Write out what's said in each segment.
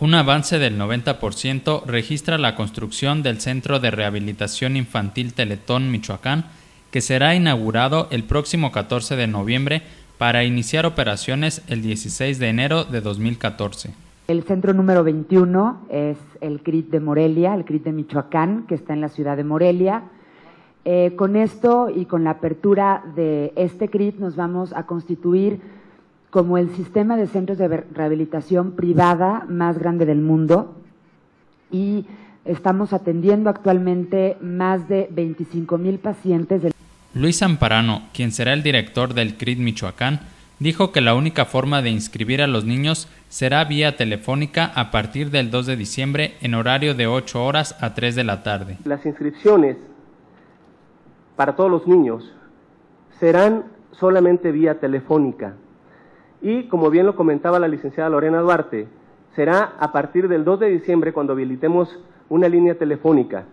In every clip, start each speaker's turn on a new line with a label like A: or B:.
A: Un avance del 90% registra la construcción del Centro de Rehabilitación Infantil Teletón Michoacán, que será inaugurado el próximo 14 de noviembre para iniciar operaciones el 16 de enero de 2014.
B: El centro número 21 es el CRIT de Morelia, el CRIT de Michoacán, que está en la ciudad de Morelia. Eh, con esto y con la apertura de este CRIT nos vamos a constituir como el sistema de centros de rehabilitación privada más grande del mundo y estamos atendiendo actualmente más de 25 mil pacientes.
A: Luis Amparano, quien será el director del Crid Michoacán, dijo que la única forma de inscribir a los niños será vía telefónica a partir del 2 de diciembre en horario de 8 horas a 3 de la tarde.
C: Las inscripciones para todos los niños serán solamente vía telefónica y, como bien lo comentaba la licenciada Lorena Duarte, será a partir del 2 de diciembre cuando habilitemos una línea telefónica.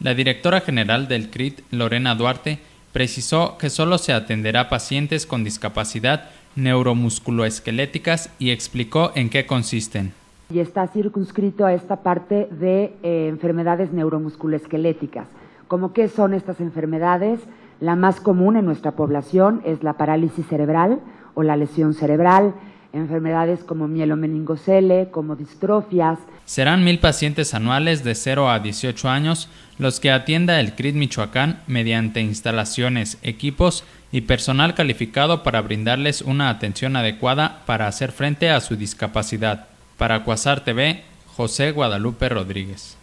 A: La directora general del CRIT, Lorena Duarte, precisó que solo se atenderá a pacientes con discapacidad neuromusculoesqueléticas y explicó en qué consisten.
B: Y está circunscrito a esta parte de eh, enfermedades neuromusculoesqueléticas. ¿Cómo qué son estas enfermedades? La más común en nuestra población es la parálisis cerebral, la lesión cerebral, enfermedades como mielomeningocele, como distrofias.
A: Serán mil pacientes anuales de 0 a 18 años los que atienda el CRIT Michoacán mediante instalaciones, equipos y personal calificado para brindarles una atención adecuada para hacer frente a su discapacidad. Para Cuasar TV,
B: José Guadalupe Rodríguez.